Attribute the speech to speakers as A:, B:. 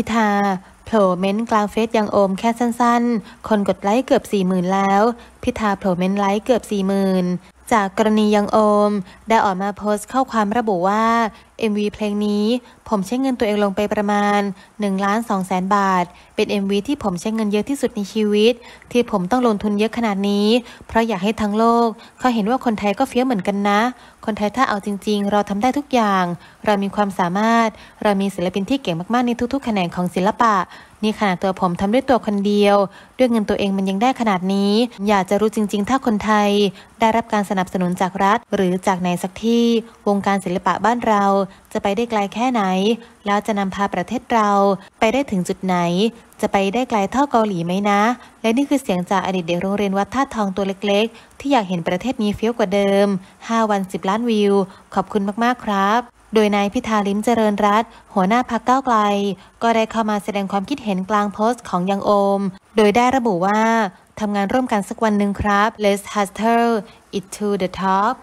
A: พิธาโผล่เม้นกลางเฟซยังโอมแค่สั้นๆ คนกดไลค์เกือบ4ี่หมื่นแล้ว พิธาโผล่เม้นไลค์เกือบ4ี่หมื่นจากกรณียังโอม ได้ออกมาโพสต์ข้อความระบุว่า MV เพลงนี้ ผมใช้เงินตัวเองลงไปประมาณ1ล้าน2แสนบาท เป็น MV ที่ผมใช้เงินเยอะที่สุดในชีวิต ที่ผมต้องลงทุนเยอะขนาดนี้ เพราะอยากให้ทั้งโลก เขาเห็นว่าคนไทยก็เฟี้ยวเหมือนกันนะ คนไทยถ้าเอาจริงๆ เราทำได้ทุกอย่าง เรามีความสามารถ เรามีศิลปินที่เก่งมากๆ ในทุก ๆแขนงของศิลปะ นี่ขนาดตัวผมทำด้วยตัวคนเดียว ด้วยเงินตัวเองมันยังได้ขนาดนี้ อยากจะรู้จริง ๆ ถ้าคนไทย ได้รับการสนับสนุนจากรัฐหรือจากไหนสักที่วงการศิลปะบ้านเราจะไปได้ไกลแค่ไหน แล้วจะนำพาประเทศเรา ไปได้ถึงจุดไหน จะไปได้ไกลเท่าเกาหลีไหมนะ และนี่คือเสียงจากอดีตเด็กโรงเรียนวัดท่าทองตัวเล็กๆ ที่อยากเห็นประเทศนี้เฟี้ยวกว่าเดิม 5 วัน 10 ล้านวิว ขอบคุณมากๆครับ โดยนายพิธาลิมเจริญรัตหัวหน้าพักเก้าไกล ก็ได้เข้ามาแสดงความคิดเห็นกลางโพสต์ของยังโอม โดยได้ระบุว่าทำงานร่วมกันสักวันหนึ่งครับ Let's hustle it to the top